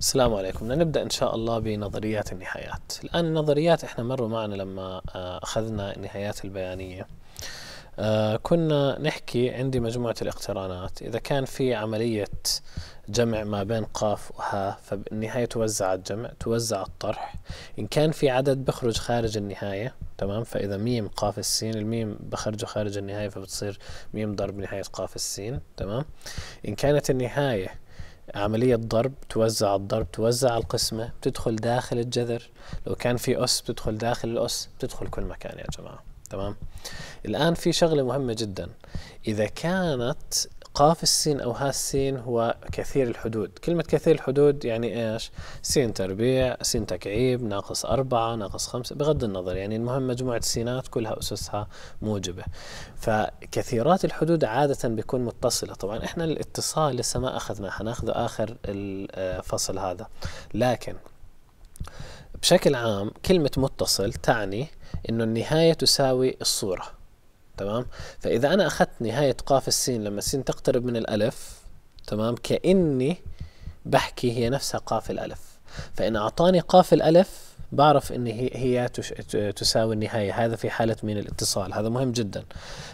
السلام عليكم نبدأ إن شاء الله بنظريات النهايات الآن النظريات إحنا مروا معنا لما آه، أخذنا النهايات البيانية آه، كنا نحكي عندي مجموعة الاقترانات إذا كان في عملية جمع ما بين قاف وها فالنهاية توزع الجمع توزع الطرح إن كان في عدد بخرج خارج النهاية تمام فإذا ميم قاف السين الميم بخرجه خارج النهاية فبتصير ميم ضرب نهاية قاف السين تمام إن كانت النهاية عملية ضرب توزع الضرب توزع القسمة بتدخل داخل الجذر لو كان في أس بتدخل داخل الأس بتدخل كل مكان يا جماعة تمام الآن في شغلة مهمة جدا إذا كانت قاف السين أو ها السين هو كثير الحدود كلمة كثير الحدود يعني إيش سين تربيع سين تكعيب ناقص أربعة ناقص خمسة بغض النظر يعني المهم مجموعة سينات كلها أسسها موجبة فكثيرات الحدود عادة بيكون متصلة طبعا إحنا الاتصال لسه ما أخذناه حناخذه آخر الفصل آه، هذا لكن بشكل عام كلمة متصل تعني إنه النهاية تساوي الصورة تمام فاذا انا اخذت نهايه قاف السين لما السين تقترب من الالف تمام كاني بحكي هي نفسها قاف الالف فان اعطاني قاف الالف بعرف ان هي هي تساوي النهايه هذا في حاله من الاتصال هذا مهم جدا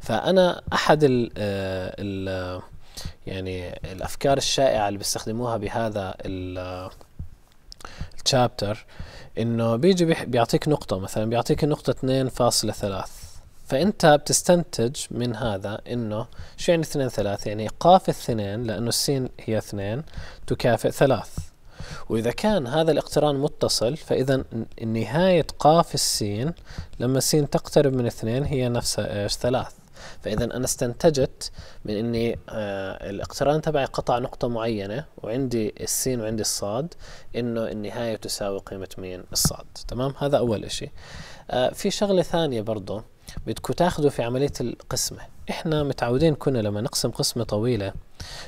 فانا احد ال آه، الـ آه، يعني الافكار الشائعه اللي بيستخدموها بهذا التشابتر آه، انه بيجي بيعطيك نقطه مثلا بيعطيك النقطه 2.3 فانت بتستنتج من هذا انه شو يعني اثنين ثلاث يعني قاف اثنين لانه السين هي اثنين تكافئ ثلاث واذا كان هذا الاقتران متصل فاذا نهايه قاف السين لما السين تقترب من اثنين هي نفسها ايش ثلاث فاذا انا استنتجت من اني آه الاقتران تبعي قطع نقطه معينه وعندي السين وعندي الصاد انه النهايه تساوي قيمه مين الصاد تمام هذا اول اشي آه في شغله ثانيه برضه بدكم تاخذوا في عملية القسمة احنا متعودين كنا لما نقسم قسمة طويلة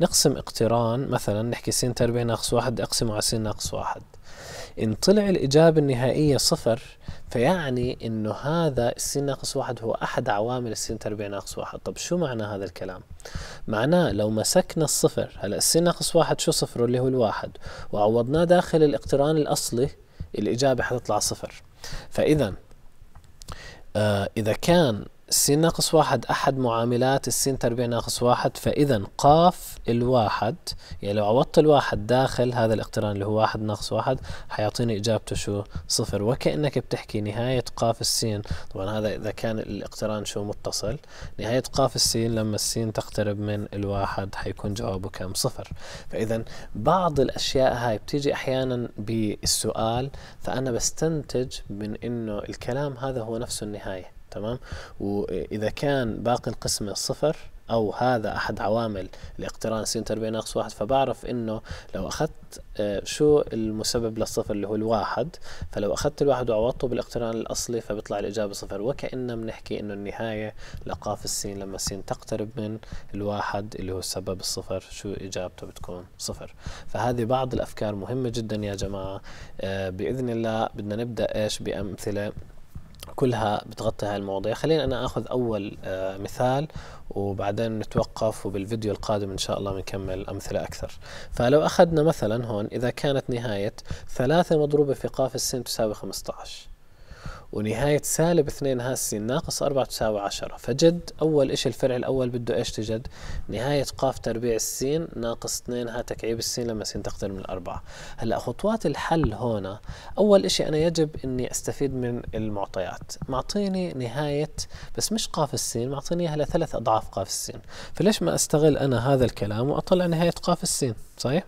نقسم اقتران مثلا نحكي سين تربيع ناقص واحد اقسمه على سين ناقص واحد ان طلع الإجابة النهائية صفر فيعني انه هذا السين ناقص واحد هو احد عوامل السين تربيع ناقص واحد طب شو معنى هذا الكلام معناه لو مسكنا الصفر هلا السين ناقص واحد شو صفره اللي هو الواحد وعوضناه داخل الاقتران الاصلي الإجابة حتطلع صفر فإذا آه، إذا كان سين ناقص واحد أحد معاملات السين تربيع ناقص واحد فإذا قاف الواحد يعني لو عوضت الواحد داخل هذا الاقتران اللي هو واحد ناقص واحد حيعطيني إجابته شو صفر وكأنك بتحكي نهاية قاف السين طبعا هذا إذا كان الاقتران شو متصل نهاية قاف السين لما السين تقترب من الواحد حيكون جوابه كم صفر فإذا بعض الأشياء هاي بتيجي أحيانا بالسؤال فأنا بستنتج من إنه الكلام هذا هو نفسه النهاية تمام واذا كان باقي القسمه صفر او هذا احد عوامل الاقتران س تربيع ناقص واحد فبعرف انه لو اخذت آه، شو المسبب للصفر اللي هو الواحد فلو اخذت الواحد وعوضته بالاقتران الاصلي فبيطلع الاجابه صفر وكاننا بنحكي انه النهايه لقاف السين لما السين تقترب من الواحد اللي هو السبب الصفر شو اجابته بتكون صفر فهذه بعض الافكار مهمه جدا يا جماعه آه، باذن الله بدنا نبدا ايش بامثله كلها بتغطي هاي المواضيع خلينا أنا أخذ أول آه، مثال وبعدين نتوقف وبالفيديو القادم إن شاء الله بنكمل أمثلة أكثر فلو أخذنا مثلا هون إذا كانت نهاية ثلاثة مضروبة في قاف السين تساوي 15 ونهاية سالب ها هالسين ناقص أربعة تساوي عشرة فجد أول إشي الفرع الأول بده إيش تجد نهاية قاف تربيع السين ناقص اثنين ها تكعيب السين لما السين تقترب من الأربعة هلأ خطوات الحل هنا أول إشي أنا يجب أني أستفيد من المعطيات معطيني نهاية بس مش قاف السين معطيني إياها لثلاث أضعاف قاف السين فليش ما أستغل أنا هذا الكلام وأطلع نهاية قاف السين صحيح؟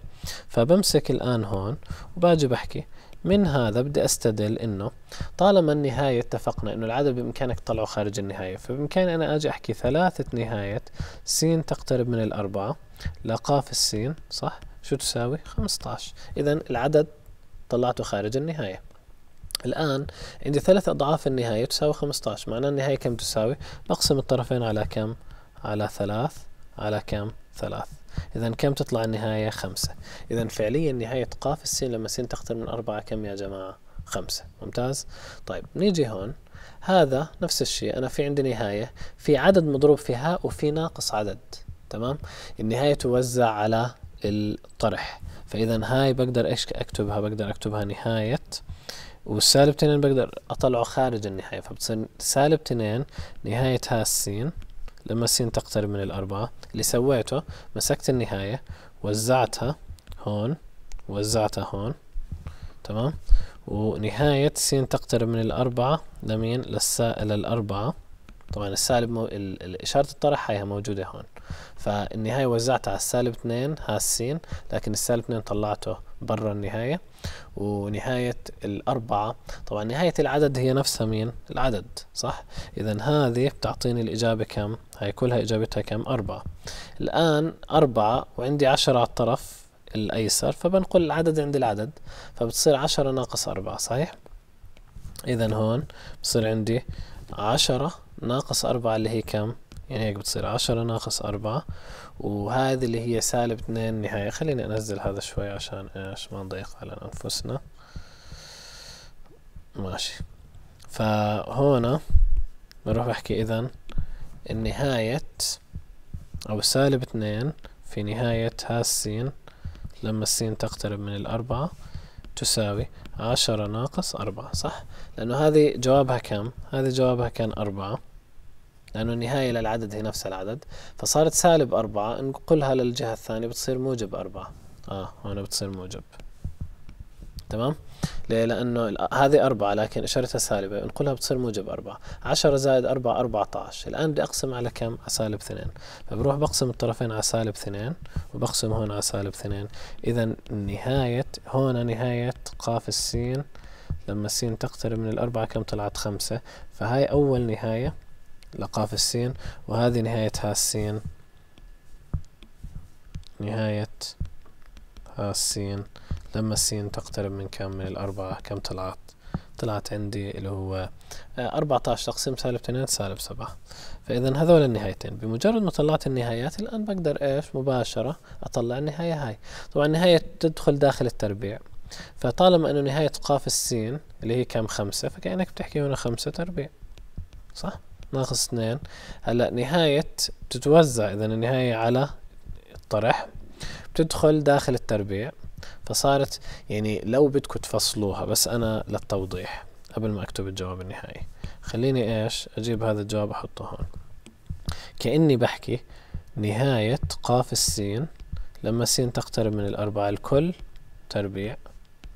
فبمسك الآن هون وباجي بحكي من هذا بدي استدل انه طالما النهاية اتفقنا انه العدد بامكانك تطلعه خارج النهاية فبامكاني انا اجي احكي ثلاثة نهاية س تقترب من الاربعة لقاف السين صح شو تساوي 15 اذا العدد طلعته خارج النهاية الآن عندي ثلاث أضعاف النهاية تساوي 15 معناه النهاية كم تساوي؟ بقسم الطرفين على كم؟ على ثلاث على كم؟ ثلاث إذا كم تطلع النهاية خمسة إذا فعليا نهاية قاف السين لما السين تقترب من أربعة كم يا جماعة خمسة ممتاز طيب نيجي هون هذا نفس الشيء أنا في عندي نهاية في عدد مضروب في هاء وفي ناقص عدد تمام النهاية توزع على الطرح فإذا هاي بقدر إيش أكتبها بقدر أكتبها نهاية والسالب تنين بقدر أطلعه خارج النهاية فبتصير سالب تنين نهاية ها السين لما السين تقترب من الأربعة اللي سويته مسكت النهاية وزعتها هون وزعتها هون تمام ونهاية س تقترب من الأربعة لمين للسائل الأربعة طبعا السالب مو... إشارة الطرح هيها موجودة هون فالنهاية وزعتها على السالب اثنين ها السين لكن السالب اثنين طلعته برا النهاية ونهاية الأربعة طبعا نهاية العدد هي نفسها مين؟ العدد صح؟ إذا هذه بتعطيني الإجابة كم؟ هاي كلها إجابتها كم؟ أربعة الآن أربعة وعندي عشرة على الطرف الأيسر فبنقل العدد عند العدد فبتصير عشرة ناقص أربعة صحيح؟ إذا هون بصير عندي عشرة ناقص أربعة اللي هي كم؟ يعني هيك بتصير عشرة ناقص أربعة وهذه اللي هي سالب اتنين نهاية خليني أنزل هذا شوي عشان إيش ما نضيق على أنفسنا ماشي فهونا بروح بحكي إذا النهاية أو سالب اتنين في نهاية ها السين لما السين تقترب من الأربعة تساوي عشرة ناقص أربعة صح؟ لأنه هذه جوابها كم؟ هذه جوابها كان أربعة لأنه النهاية للعدد هي نفس العدد فصارت سالب أربعة نقلها للجهة الثانية بتصير موجب أربعة آه هون بتصير موجب تمام ليه لأنه هذه أربعة لكن إشارتها سالبة نقلها بتصير موجب أربعة 10 زائد أربعة 14 الآن بدي أقسم على كم على سالب اثنين فبروح بقسم الطرفين على سالب اثنين وبقسم هون على سالب اثنين إذا نهاية هون نهاية قاف السين لما السين تقترب من الأربعة كم طلعت خمسة فهاي أول نهاية لقاف السين وهذه نهاية ها السين نهاية ها السين لما السين تقترب من كم من الأربعة كم طلعت طلعت عندي اللي هو 14 آه، تقسيم سالب 2 سالب 7 فإذا هذول النهايتين بمجرد ما طلعت النهايات الآن بقدر إيش مباشرة أطلع النهاية هاي طبعا النهاية تدخل داخل التربيع فطالما أنه نهاية قاف السين اللي هي كم خمسة فكأنك بتحكي هنا خمسة تربيع صح؟ ناقص اثنين هلا نهاية بتتوزع اذا النهاية على الطرح بتدخل داخل التربيع فصارت يعني لو بدكم تفصلوها بس انا للتوضيح قبل ما اكتب الجواب النهائي خليني ايش اجيب هذا الجواب احطه هون كأني بحكي نهاية قاف السين لما السين تقترب من الأربعة الكل تربيع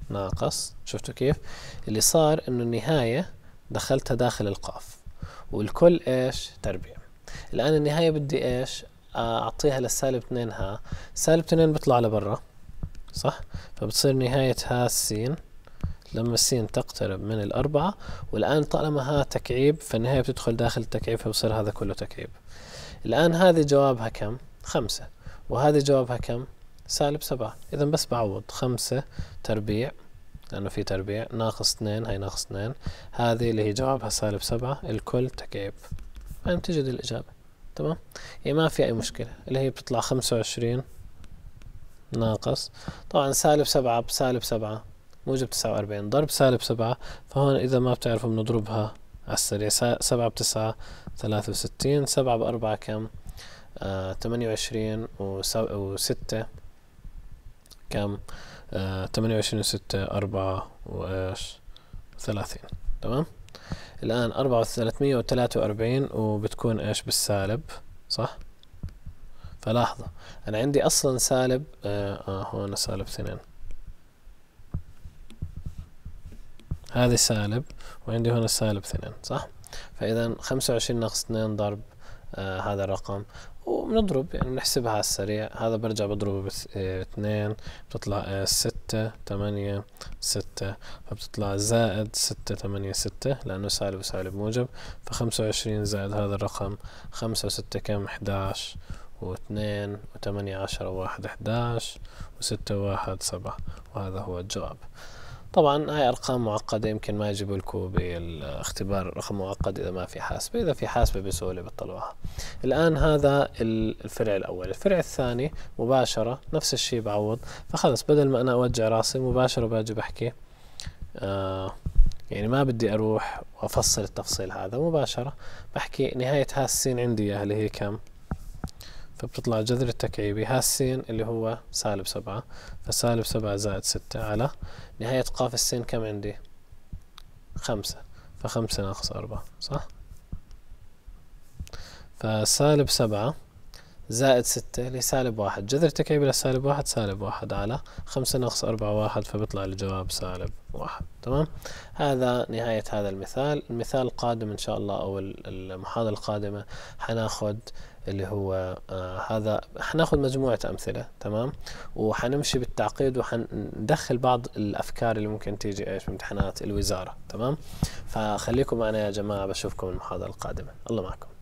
ناقص شفتوا كيف اللي صار انه النهاية دخلتها داخل القاف والكل ايش تربيع الآن النهاية بدي ايش آه، أعطيها للسالب 2 ها سالب 2 بيطلع لبرا صح فبتصير نهاية ها السين لما السين تقترب من الأربعة والآن طالما ها تكعيب فالنهاية بتدخل داخل التكعيب فبصير هذا كله تكعيب الآن هذه جوابها كم؟ خمسة وهذه جوابها كم؟ سالب سبعة إذا بس بعوض خمسة تربيع لأنه في تربيع ناقص اثنين هاي ناقص اثنين هذه اللي هي جوابها سالب سبعة الكل تكعيب يعني تجد الإجابة تمام يعني ما في أي مشكلة اللي هي بتطلع خمسة وعشرين ناقص طبعا سالب سبعة بسالب سبعة موجب تسعة وأربعين ضرب سالب سبعة فهون إذا ما بتعرفوا بنضربها على السريع سبعة بتسعة ثلاثة وستين سبعة بأربعة كم ثمانية تمانية وعشرين وستة كم آه، تمانية وعشرين وستة أربعة وإيش ثلاثين تمام الآن أربعة وثلاثمية وثلاثة وأربعين وبتكون إيش بالسالب صح فلاحظوا أنا عندي أصلا سالب آه, آه هون سالب اثنين هذه سالب وعندي هون سالب اثنين صح فإذا خمسة وعشرين ناقص اثنين ضرب آه هذا الرقم وبنضرب يعني بنحسبها على السريع هذا برجع بضربه آه، اثنين بتطلع آه، ستة تمانية ستة فبتطلع زائد ستة تمانية ستة لأنه سالب وسالب موجب فخمسة وعشرين زائد هذا الرقم خمسة وستة كم حداش واثنين وثمانية عشرة واحد حداش وستة واحد سبعة وهذا هو الجواب طبعا هاي ارقام معقده يمكن ما يجيبوا لكم بالاختبار رقم معقد اذا ما في حاسبه اذا في حاسبه بسهوله بتطلعوها الان هذا الفرع الاول الفرع الثاني مباشره نفس الشيء بعوض فخلص بدل ما انا اوجع راسي مباشره باجي بحكي آه يعني ما بدي اروح وافصل التفصيل هذا مباشره بحكي نهايه هالسين عندي اياها اللي هي كم فبتطلع جذر التكعيبي هالسين اللي هو سالب سبعة فسالب سبعة زائد ستة على نهاية قاف السين كم عندي خمسة فخمسة ناقص أربعة صح فسالب سبعة زائد ستة لسالب واحد جذر تكعيب إلى سالب واحد سالب واحد على خمسة ناقص أربعة واحد فبيطلع الجواب سالب واحد تمام هذا نهاية هذا المثال المثال القادم إن شاء الله أو المحاضرة القادمة حناخد اللي هو آه هذا حناخد مجموعة أمثلة تمام وحنمشي بالتعقيد وحندخل بعض الأفكار اللي ممكن تيجي إيش في امتحانات الوزارة تمام فخليكم معنا يا جماعة بشوفكم المحاضرة القادمة الله معكم